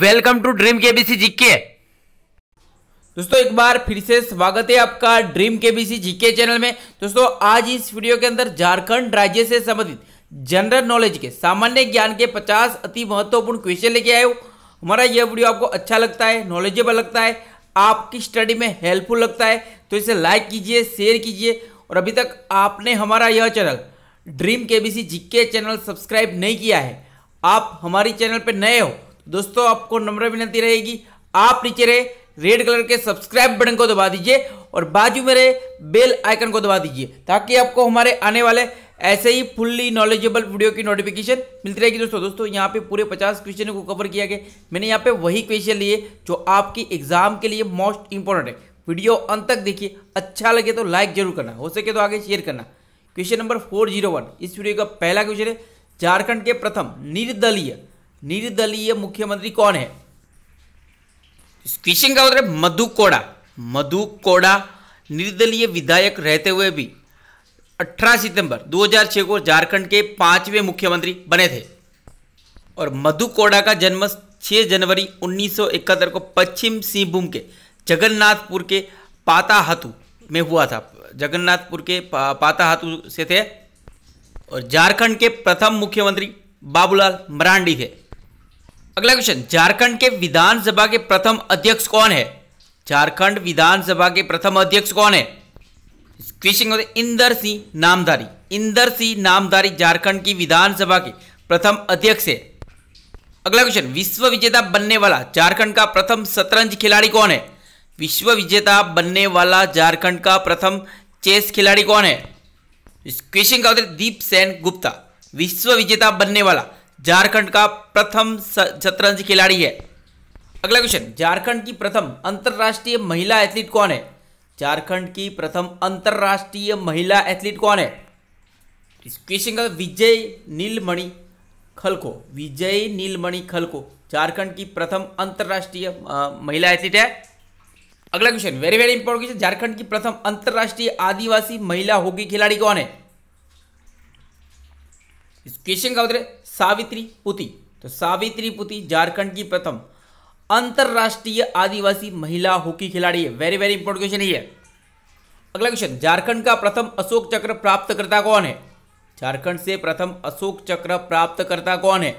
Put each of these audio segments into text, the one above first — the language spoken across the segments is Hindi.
welcome to dream KBC GK दोस्तों एक बार फिर से स्वागत है आपका ड्रीम केबीसी जीके चैनल में दोस्तों आज इस वीडियो के अंदर झारखंड राज्य से संबंधित जनरल नॉलेज के सामान्य ज्ञान के 50 अति महत्वपूर्ण क्वेश्चन लेके आए हो हमारा यह वीडियो आपको अच्छा लगता है नॉलेजेबल लगता है आपकी स्टडी में हेल्पफुल लगता है तो इसे लाइक कीजिए शेयर कीजिए और अभी तक आपने हमारा यह channel dream KBC GK channel subscribe नहीं किया है आप हमारी चैनल पर नए हो दोस्तों आपको नम्र विनती रहेगी आप नीचे रहे रेड कलर के सब्सक्राइब बटन को दबा दीजिए और बाजू में रहे बेल आइकन को दबा दीजिए ताकि आपको हमारे आने वाले ऐसे ही फुल्ली नॉलेजेबल वीडियो की नोटिफिकेशन मिलती रहेगी दोस्तों दोस्तों यहाँ पे पूरे 50 क्वेश्चन को कवर किया गया मैंने यहाँ पे वही क्वेश्चन लिए जो आपकी एग्जाम के लिए मोस्ट इंपॉर्टेंट है वीडियो अंत तक देखिए अच्छा लगे तो लाइक जरूर करना हो सके तो आगे शेयर करना क्वेश्चन नंबर फोर इस वीडियो का पहला क्वेश्चन है झारखंड के प्रथम निर्दलीय निर्दलीय मुख्यमंत्री कौन है क्वेश्चन का उत्तर मतलब है मधु कोड़ा मधु कोड़ा निर्दलीय विधायक रहते हुए भी 18 सितंबर 2006 को झारखंड के पांचवें मुख्यमंत्री बने थे और मधु कोड़ा का जन्म 6 जनवरी 1971 को पश्चिम सिंहभूम के जगन्नाथपुर के पाताहतु में हुआ था जगन्नाथपुर के पा, पाताहतु से थे और झारखंड के प्रथम मुख्यमंत्री बाबूलाल मरांडी थे अगला क्वेश्चन झारखंड के विधानसभा के प्रथम अध्यक्ष कौन है झारखंड विधानसभा के प्रथम अध्यक्ष कौन है क्वेश्चन इंदर सिंह नामधारी इंदर सिंह नामधारी झारखंड की विधानसभा के प्रथम अध्यक्ष है अगला क्वेश्चन विश्व विजेता बनने वाला झारखंड का प्रथम शतरंज खिलाड़ी कौन है विश्व विजेता बनने वाला झारखंड का प्रथम चेस खिलाड़ी कौन है क्वेश्चन का उत्तर दीप सेन गुप्ता विश्व विजेता बनने वाला झारखंड का प्रथम शतरंज खिलाड़ी है अगला क्वेश्चन झारखंड की प्रथम अंतर्राष्ट्रीय महिला एथलीट कौन है झारखंड की प्रथम अंतर्राष्ट्रीय महिला एथलीट कौन है इस क्वेश्चन का विजय नीलमणि खलको विजय नीलमणि खलको झारखंड की प्रथम अंतर्राष्ट्रीय महिला एथलीट है अगला question very very important question Jharkhand की प्रथम अंतर्राष्ट्रीय आदिवासी महिला हॉकी खिलाड़ी कौन है इस क्वेश्चन का उत्तर सावित्री पुति तो सावित्री पुति झारखंड की प्रथम अंतरराष्ट्रीय आदिवासी महिला हॉकी खिलाड़ी है वेरी वेरी इंपोर्टेंट क्वेश्चन ये अगला क्वेश्चन झारखंड का प्रथम अशोक चक्र प्राप्त करता कौन है झारखंड से प्रथम अशोक चक्र प्राप्त करता कौन है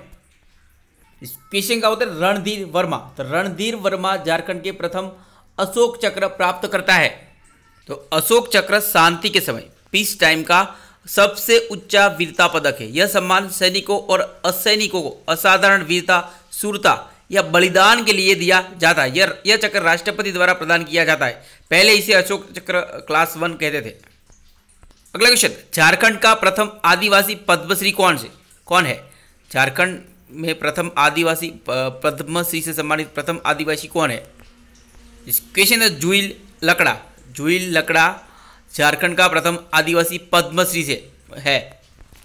इस क्वेश्चन का उत्तर रणधीर वर्मा तो रणधीर वर्मा झारखंड के प्रथम अशोक चक्र प्राप्त करता है तो अशोक चक्र शांति के समय पीस टाइम का सबसे उच्चा वीरता पदक है यह सम्मान सैनिकों और असैनिकों को असाधारण वीरता सुरता या बलिदान के लिए दिया जाता है यह चक्र राष्ट्रपति द्वारा प्रदान किया जाता है पहले इसे अशोक चक्र क्लास वन कहते थे अगला क्वेश्चन झारखंड का प्रथम आदिवासी पद्मश्री कौन से कौन है झारखंड में प्रथम आदिवासी पद्मश्री से सम्मानित प्रथम आदिवासी कौन है क्वेश्चन है जुइल लकड़ा जुइल लकड़ा झारखंड का प्रथम आदिवासी पद्मश्री से है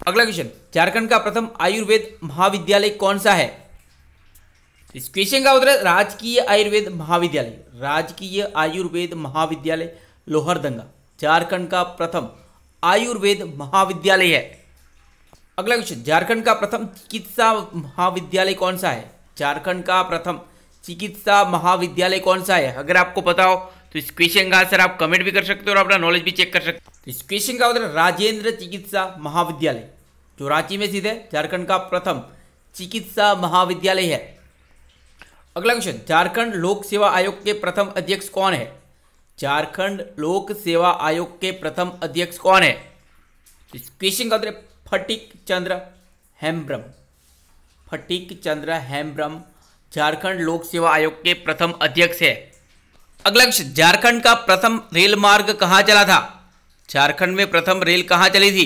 अगला क्वेश्चन झारखंड का प्रथम आयुर्वेद महाविद्यालय कौन सा है इस क्वेश्चन का उत्तर राजकीय आयुर्वेद महाविद्यालय राजकीय आयुर्वेद महाविद्यालय लोहरदंगा झारखंड का प्रथम आयुर्वेद महाविद्यालय है अगला क्वेश्चन झारखंड का प्रथम चिकित्सा महाविद्यालय कौन सा है झारखंड का प्रथम चिकित्सा महाविद्यालय कौन सा है अगर आपको बताओ तो इस क्वेश्चन का आंसर आप कमेंट भी कर सकते हो और अपना नॉलेज भी चेक कर सकते हो तो इस क्वेश्चन का उत्तर राजेंद्र चिकित्सा महाविद्यालय जो रांची में स्थित है झारखंड का प्रथम चिकित्सा महाविद्यालय है अगला क्वेश्चन झारखंड लोक सेवा आयोग के प्रथम अध्यक्ष कौन है झारखंड लोक सेवा आयोग के प्रथम अध्यक्ष कौन है तो इस क्वेश्चन का उत्तर फटिक चंद्र हेम्ब्रम फटिक चंद्र हेम्ब्रम झारखंड लोक सेवा आयोग के प्रथम अध्यक्ष है अगला क्वेश्चन झारखंड का प्रथम रेल मार्ग कहाँ चला था झारखंड में प्रथम रेल कहाँ चली थी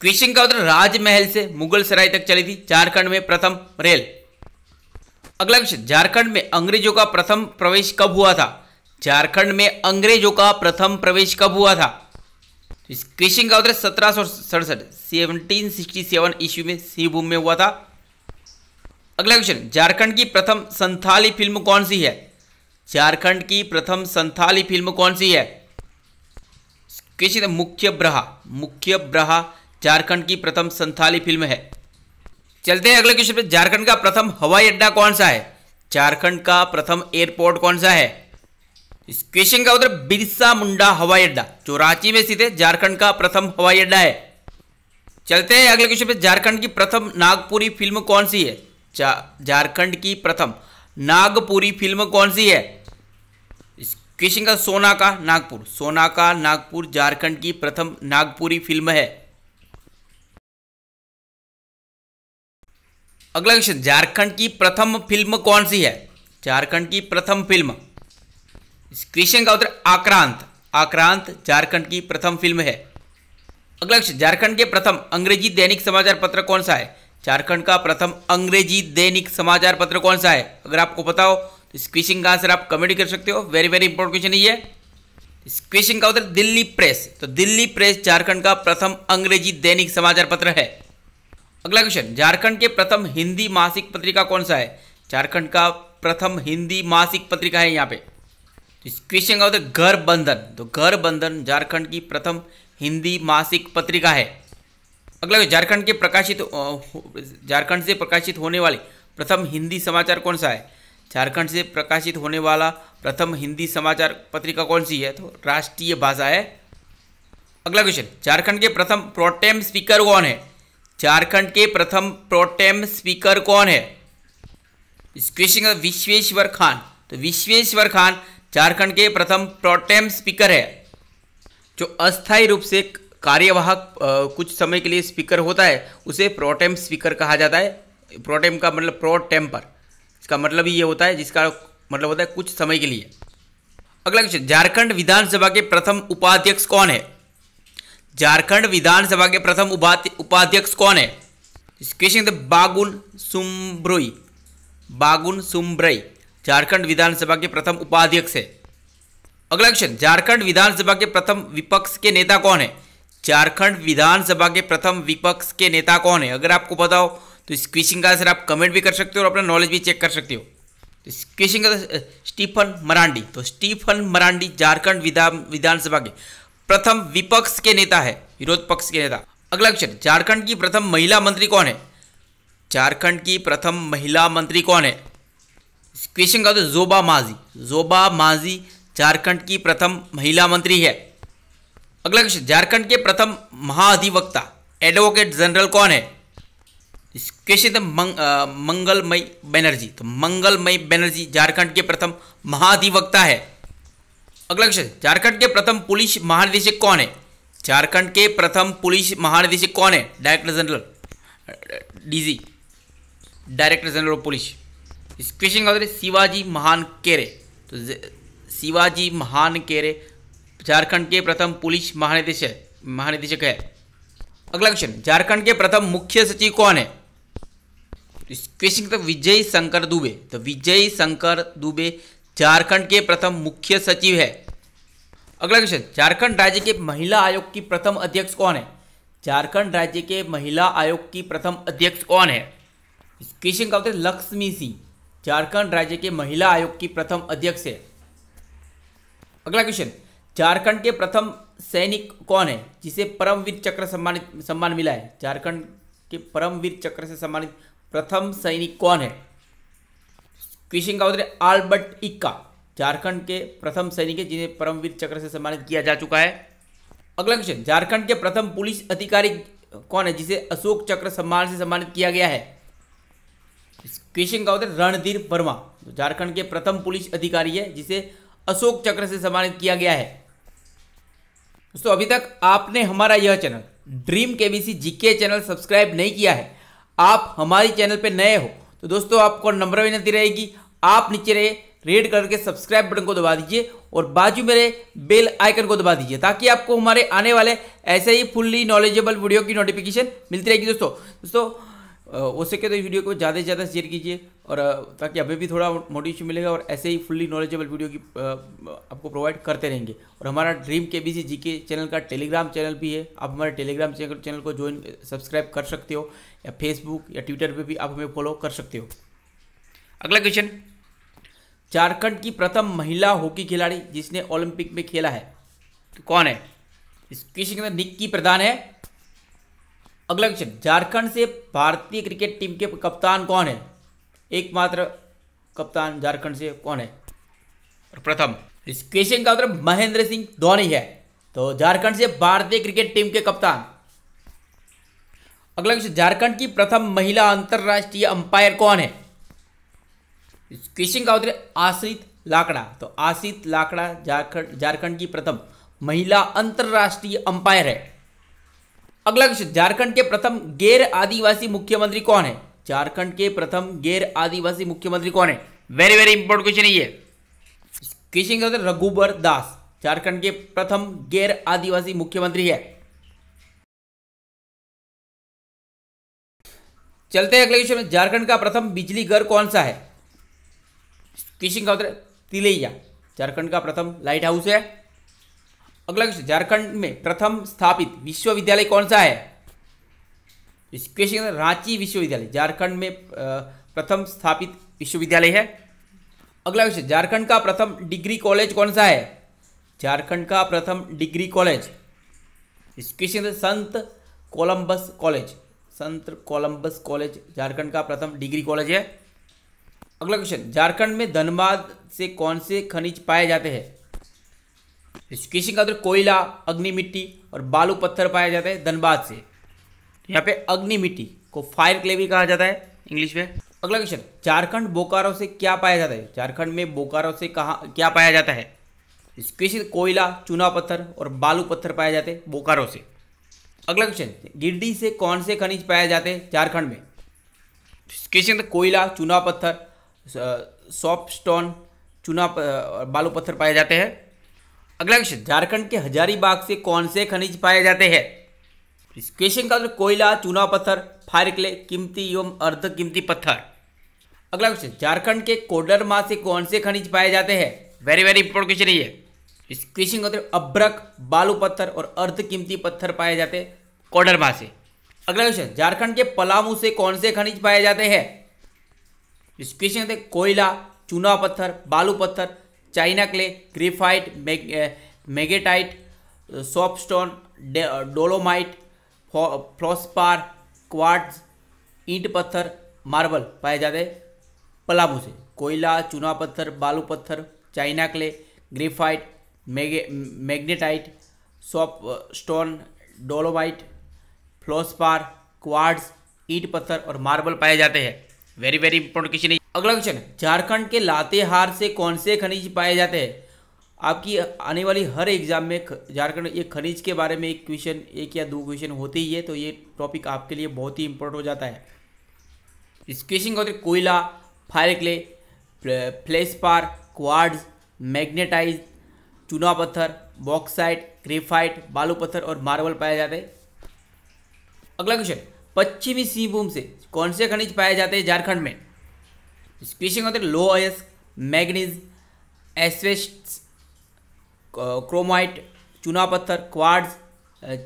क्वेश्चन का उत्तर राजमहल से मुगल सराय तक चली थी झारखंड में प्रथम रेल अगला क्वेश्चन झारखंड में अंग्रेजों का प्रथम प्रवेश कब हुआ था झारखंड में अंग्रेजों का प्रथम प्रवेश कब हुआ था इस क्वेश्चन का उत्तर सत्रह सौ सड़सठ सेवनटीन सिक्सटी सेवन ईस्वी में सिंहभूम में हुआ था अगला क्वेश्चन झारखंड की प्रथम संथाली फिल्म कौन सी है झारखंड की प्रथम संथाली फिल्म कौन सी है किसी मुख्य ब्रहा मुख्य ब्रहा झारखंड की प्रथम संथाली फिल्म है चलते हैं अगले क्वेश्चन पे झारखंड का प्रथम हवाई अड्डा कौन सा है झारखंड का प्रथम एयरपोर्ट कौन सा है इस क्वेश्चन का उत्तर बिरसा मुंडा हवाई अड्डा जो रांची में स्थित है झारखंड का प्रथम हवाई अड्डा है चलते हैं अगले क्वेश्चन पे झारखंड की प्रथम नागपुरी फिल्म कौन सी है झारखंड की प्रथम नागपुरी फिल्म कौन सी है क्वेश्चन का सोना का नागपुर सोना का नागपुर झारखंड की प्रथम नागपुरी फिल्म है अगला क्वेश्चन झारखंड की प्रथम फिल्म कौन सी है झारखंड की प्रथम फिल्म क्वेश्चन का उत्तर आक्रांत आक्रांत झारखंड की प्रथम फिल्म है अगला क्वेश्चन झारखंड के प्रथम अंग्रेजी दैनिक समाचार पत्र कौन सा है झारखंड का प्रथम अंग्रेजी दैनिक समाचार पत्र कौन सा है अगर आपको बताओ इस क्वेश्चन का आंसर आप कमेंट कर सकते हो वेरी वेरी इंपॉर्टेंट क्वेश्चन ये इस क्वेश्चन का उत्तर दिल्ली प्रेस तो दिल्ली प्रेस झारखंड का प्रथम अंग्रेजी दैनिक समाचार पत्र है अगला क्वेश्चन झारखंड के प्रथम हिंदी मासिक पत्रिका कौन सा है झारखंड का प्रथम हिंदी मासिक पत्रिका है यहाँ पे इस तो क्वेश्चन का उत्तर घर बंधन तो घर बंधन झारखंड की प्रथम हिंदी मासिक पत्रिका है अगला झारखंड के प्रकाशित झारखंड से प्रकाशित होने वाले प्रथम हिंदी समाचार कौन सा है झारखंड से प्रकाशित होने वाला प्रथम हिंदी समाचार पत्रिका कौन सी है तो राष्ट्रीय भाषा है अगला क्वेश्चन झारखंड के प्रथम प्रोटेम स्पीकर कौन है झारखंड के प्रथम प्रोटेम स्पीकर कौन है इस क्वेश्चन का विश्वेश्वर खान तो विश्वेश्वर खान झारखंड के प्रथम प्रोटेम स्पीकर है जो अस्थायी रूप से कार्यवाहक कुछ समय के लिए स्पीकर होता है उसे प्रोटेम स्पीकर कहा जाता है प्रोटेम का मतलब प्रोटेम पर इसका मतलब ये होता है जिसका मतलब होता है कुछ समय के लिए अगला क्वेश्चन झारखंड विधानसभा के प्रथम उपाध्यक्ष कौन है झारखंड विधानसभा के प्रथम उपाध्यक्ष कौन है क्वेश्चन बागुन सुम्ब्रोई बागुन सुम्ब्रई झारखंड विधानसभा के प्रथम उपाध्यक्ष है अगला क्वेश्चन झारखंड विधानसभा के प्रथम विपक्ष के नेता कौन है झारखंड विधानसभा के प्रथम विपक्ष के नेता कौन है अगर आपको बताओ तो इस क्वेश्चन का आंसर आप कमेंट भी कर सकते हो और अपना नॉलेज भी चेक कर सकते हो तो इस क्वेश्चन का स्टीफन मरांडी तो स्टीफन मरांडी झारखंड विधान विधानसभा के प्रथम विपक्ष के नेता है विरोध पक्ष के नेता अगला क्वेश्चन झारखंड की प्रथम महिला मंत्री कौन है झारखंड की प्रथम महिला मंत्री कौन है क्वेश्चन का तो जोबा माझी जोबा माझी झारखंड की प्रथम महिला मंत्री है अगला क्वेश्चन झारखंड के प्रथम महाधिवक्ता एडवोकेट जनरल कौन है क्वेश्चन थे मंग, मंगलमय बनर्जी तो मंगलमय बनर्जी झारखंड के प्रथम महाधिवक्ता है अगला क्वेश्चन झारखंड के प्रथम पुलिस महानिदेशक कौन है झारखंड के प्रथम पुलिस महानिदेशक कौन है director general DG director general of police इस क्वेश्चन का शिवाजी महान केरे तो शिवाजी महान केरे झारखंड के प्रथम पुलिस महानिदेशक महानिदेशक है अगला क्वेश्चन झारखंड के प्रथम मुख्य सचिव कौन है क्वेश्चन था विजय शंकर दुबे तो विजय शंकर दुबे झारखंड के प्रथम मुख्य सचिव है अगला क्वेश्चन झारखंड राज्य के महिला आयोग की प्रथम अध्यक्ष कौन है झारखंड राज्य के महिला आयोग की प्रथम अध्यक्ष कौन है इस क्वेश्चन का उत्तर लक्ष्मी सिंह झारखंड राज्य के महिला आयोग की प्रथम अध्यक्ष है अगला क्वेश्चन झारखंड के प्रथम सैनिक कौन है जिसे परमवीर चक्र सम्मानित सम्मान मिला है झारखंड के परमवीर चक्र से सम्मानित प्रथम सैनिक कौन है कृष्ण का उत्तर आल्बर्ट इक्का झारखंड के प्रथम सैनिक है जिन्हें परमवीर चक्र से सम्मानित किया जा चुका है अगला क्वेश्चन झारखंड के प्रथम पुलिस अधिकारी कौन है जिसे अशोक चक्र सम्मान से सम्मानित किया गया है क्वेश्चन का उत्तर रणधीर वर्मा झारखंड के प्रथम पुलिस अधिकारी है जिसे अशोक चक्र से सम्मानित किया गया है दोस्तों अभी तक आपने हमारा यह channel dream KBC GK channel subscribe नहीं किया है आप हमारे चैनल पर नए हो तो दोस्तों आपको नंबर विनती रहेगी आप नीचे रहे रेड कलर के सब्सक्राइब बटन को दबा दीजिए और बाजू मेरे बेल आइकन को दबा दीजिए ताकि आपको हमारे आने वाले ऐसे ही फुल्ली नॉलेजेबल वीडियो की नोटिफिकेशन मिलती रहेगी दोस्तों दोस्तों हो सके तो इस वीडियो को ज़्यादा से ज़्यादा शेयर कीजिए और ताकि हमें भी थोड़ा मोटिवेशन मिलेगा और ऐसे ही फुल्ली नॉलेजेबल वीडियो की आपको प्रोवाइड करते रहेंगे और हमारा ड्रीम के बी सी जी के चैनल का टेलीग्राम चैनल भी है आप हमारे टेलीग्राम चैनल को ज्वाइन सब्सक्राइब कर सकते हो या फेसबुक या ट्विटर पर भी आप हमें फॉलो कर सकते हो अगला क्वेश्चन झारखंड की प्रथम महिला हॉकी खिलाड़ी जिसने ओलंपिक में खेला है तो कौन है इस क्वेश्चन के अंदर निक्की प्रधान है अगला क्वेश्चन झारखंड से भारतीय क्रिकेट टीम के कप्तान कौन है एकमात्र कप्तान झारखंड से कौन है प्रथम इस क्वेश्चन का उत्तर महेंद्र सिंह धोनी है तो झारखंड से भारतीय क्रिकेट टीम के कप्तान अगला क्वेश्चन झारखंड की प्रथम महिला अंतरराष्ट्रीय अंपायर कौन है इस क्वेश्चन का उत्तर आश्रित लाकड़ा तो आश्रित लाकड़ा झारखंड झारखंड की प्रथम महिला अंतर्राष्ट्रीय अंपायर है अगला क्वेश्चन झारखंड के प्रथम गैर आदिवासी मुख्यमंत्री कौन है झारखंड के प्रथम गैर आदिवासी मुख्यमंत्री कौन है वेरी वेरी इंपोर्टेंट क्वेश्चन है ये क्वेश्चन रघुबर दास झारखंड के प्रथम गैर आदिवासी मुख्यमंत्री है चलते हैं अगले क्वेश्चन में झारखंड का प्रथम बिजली घर कौन सा है किशन का उत्तर तिलैया झारखंड का प्रथम लाइट हाउस है अगला क्वेश्चन झारखंड में प्रथम स्थापित विश्वविद्यालय कौन सा है इस क्वेश्चन रांची विश्वविद्यालय झारखंड में प्रथम स्थापित विश्वविद्यालय है अगला क्वेश्चन झारखंड का प्रथम डिग्री कॉलेज कौन सा है झारखंड का प्रथम डिग्री कॉलेज इस क्वेश्चन संत कोलंबस कॉलेज संत कोलंबस कॉलेज झारखंड का प्रथम डिग्री कॉलेज है अगला क्वेश्चन झारखंड में धनबाद से कौन से खनिज पाए जाते हैं ऋषिकेश का कोयला अग्नि मिट्टी और बालू पत्थर पाया जाता है धनबाद से तो यहाँ पे अग्नि मिट्टी को फायर क्ले भी कहा जाता है इंग्लिश में अगला क्वेश्चन झारखंड बोकारो से क्या पाया जाता है झारखंड में बोकारो से कहा क्या पाया जाता है ऋषिकेश कोयला चूना पत्थर और बालू पत्थर पाया जाते हैं बोकारो से अगला क्वेश्चन गिरडी से कौन से खनिज पाए जाते हैं झारखंड में ऋषिकेश कोयला चूना पत्थर सॉफ्ट स्टोन चूना बालू पत्थर पाए जाते हैं अगला क्वेश्चन झारखंड के हजारीबाग से कौन से खनिज पाए जाते हैं इस क्वेश्चन का आंसर कोयला चूना पत्थर फारिकले कीमती एवं अर्ध कीमती पत्थर अगला क्वेश्चन झारखंड के कोडरमा से कौन से खनिज पाए जाते हैं वेरी वेरी इंपोर्टेंट क्वेश्चन ये इस क्वेश्चन का आंसर अभ्रक बालू पत्थर और अर्ध कीमती पत्थर पाए जाते हैं कोडरमा से अगला क्वेश्चन झारखंड के पलामू से कौन से खनिज पाए जाते हैं इस क्वेश्चन का कोयला चूना पत्थर बालू पत्थर चाइना क्ले ग्रीफाइट मेग, magnetite stone dolomite fluorspar quartz ईंट पत्थर मार्बल पाए जाते पलाबू पलामू से कोयला चूना पत्थर बालू पत्थर चाइना क्ले ग्रीफाइट मेगे magnetite soap stone dolomite fluorspar quartz ईट पत्थर और मार्बल पाए जाते हैं वेरी वेरी इंपॉर्टेंट क्वेश्चन अगला क्वेश्चन झारखंड के लातेहार से कौन से खनिज पाए जाते हैं आपकी आने वाली हर एग्जाम में झारखंड एक खनिज के बारे में एक क्वेश्चन एक या दो क्वेश्चन होते ही है तो ये टॉपिक आपके लिए बहुत ही इंपॉर्टेंट हो जाता है इस क्वेश्चन का होते कोयला फायरक्ले पार क्वाड्स मैग्नेटाइज चूना पत्थर बॉक्साइट ग्रेफाइट बालू पत्थर और मार्बल पाए जाते हैं अगला क्वेश्चन पश्चिमी सिंहभूम से कौन से खनिज पाए जाते हैं झारखंड में स्पीशिंग होते लो अयस्क मैगनीज एसवेस्ट क्रोमाइट चूना पत्थर quartz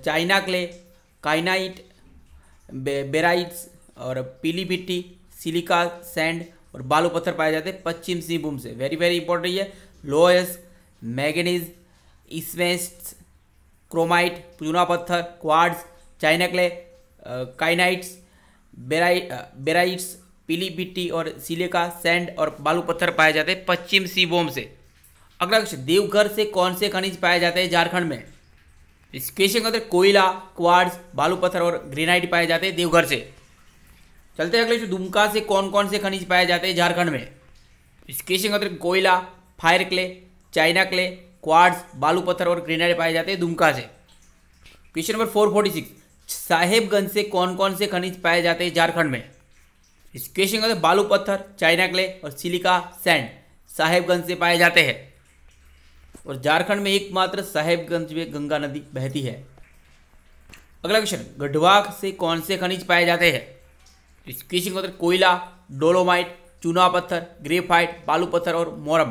china clay kyanite barytes और पीली मिट्टी सिलिका सैंड और बालू पत्थर पाए जाते हैं पश्चिम सिंहभूम से वेरी वेरी इंपॉर्टेंट ये लोएस मैगनीज इसमेस्ट क्रोमाइट चूना पत्थर क्वाड्स चाइना क्ले काइनाइट्स बेराइ बेराइट्स पीली मिट्टी और सिले का सैंड और बालू पत्थर पाए जाते हैं पश्चिम सिंहभूम से अगला क्वेश्चन देवघर से कौन से खनिज पाए जाते हैं झारखंड में इस क्वेश्चन के अंदर कोयला क्वार्स बालू पत्थर और ग्रेनाइट पाए जाते हैं देवघर से चलते हैं अगले दुमका से कौन कौन से खनिज पाए जाते हैं झारखंड में इस क्वेश्चन के अंदर कोयला fire clay china clay quartz बालू पत्थर और ग्रेनाइट पाए जाते हैं दुमका से question number four forty six Sahebganj से कौन कौन से खनिज पाए जाते हैं झारखंड में इस क्वेश्चन का तो बालू पत्थर चाइना क्ले और सिलिका सैंड साहेबगंज से पाए जाते हैं और झारखंड में एकमात्र साहेबगंज में गंगा नदी बहती है अगला क्वेश्चन गढ़वा से कौन से खनिज पाए जाते हैं इस क्वेश्चन का कोयला डोलोमाइट चूना पत्थर ग्रेफाइट बालू पत्थर और मोरम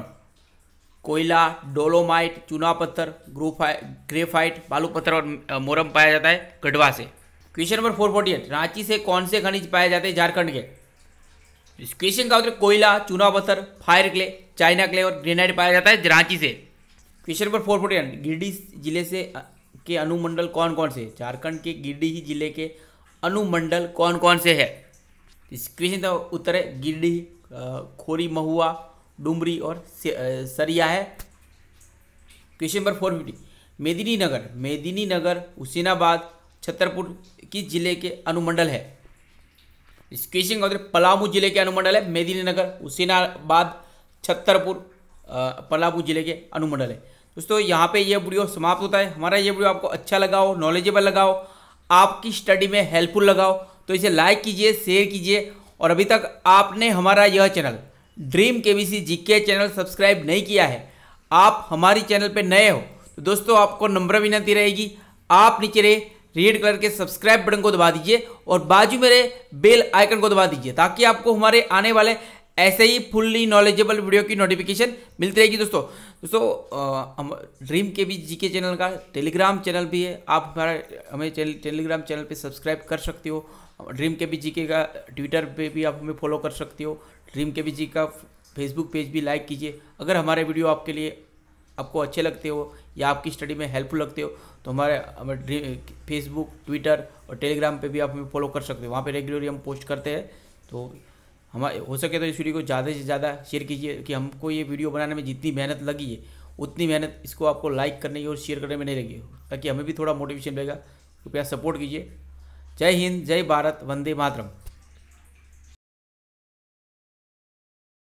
कोयला डोलोमाइट चूना पत्थर ग्रेफाइट बालू पत्थर और मोरम पाया जाता है गढ़वा से question number four forty eight Ranchi से कौन से खनिज पाए जाते हैं झारखंड के इस क्वेश्चन का उत्तर कोयला चूना पत्थर फायर क्ले चाइना क्ले और ग्रेनाइट पाया जाता है रांची से question number four forty one Giridih जिले से के अनुमंडल कौन कौन से झारखंड के गिरडीह जिले के अनुमंडल कौन कौन से है इस क्वेश्चन का उत्तर है गिरडीह खोरी महुआ डुमरी और सरिया है क्वेश्चन नंबर फोर फिफ्टी मेदिनी नगर मेदिनी नगर हुसैनाबाद छतरपुर किस जिले के अनुमंडल है इसकी सिंह पलामू जिले के अनुमंडल है मेदिनीनगर हुसैनाबाद छत्तरपुर पलामू जिले के अनुमंडल है दोस्तों यहाँ पे ये वीडियो समाप्त होता है हमारा ये वीडियो आपको अच्छा लगा हो नॉलेजेबल लगा हो आपकी स्टडी में हेल्पफुल लगा हो तो इसे लाइक कीजिए शेयर कीजिए और अभी तक आपने हमारा यह channel dream K B GK channel subscribe नहीं किया है आप हमारी चैनल पर नए हो तो दोस्तों आपको नम्र विनती रहेगी आप नीचे रहे रेड कलर के सब्सक्राइब बटन को दबा दीजिए और बाजू मेरे बेल आइकन को दबा दीजिए ताकि आपको हमारे आने वाले ऐसे ही फुल्ली नॉलेजेबल वीडियो की नोटिफिकेशन मिलती रहेगी दोस्तों दोस्तों ड्रीम के भी जी के चैनल का टेलीग्राम चैनल भी है आप हमारा हमें टेलीग्राम चैनल पे सब्सक्राइब कर सकते हो ड्रीम के भी जी के का ट्विटर पे भी आप हमें फॉलो कर सकते हो ड्रीम के भी जी का फेसबुक पेज भी लाइक कीजिए अगर हमारे वीडियो आपके लिए आपको अच्छे लगते हो या आपकी स्टडी में हेल्पफुल लगते हो तो हमारे फेसबुक ट्विटर और टेलीग्राम पे भी आप हमें फॉलो कर सकते हो वहाँ पे रेगुलरली हम पोस्ट करते हैं तो हमारे हो सके तो इस वीडियो को ज़्यादा से ज़्यादा शेयर कीजिए कि हमको ये वीडियो बनाने में जितनी मेहनत लगी है उतनी मेहनत इसको आपको लाइक करने की और शेयर करने में नहीं लगी ताकि हमें भी थोड़ा मोटिवेशन मिलेगा कृपया सपोर्ट कीजिए जय हिंद जय भारत वंदे मातरम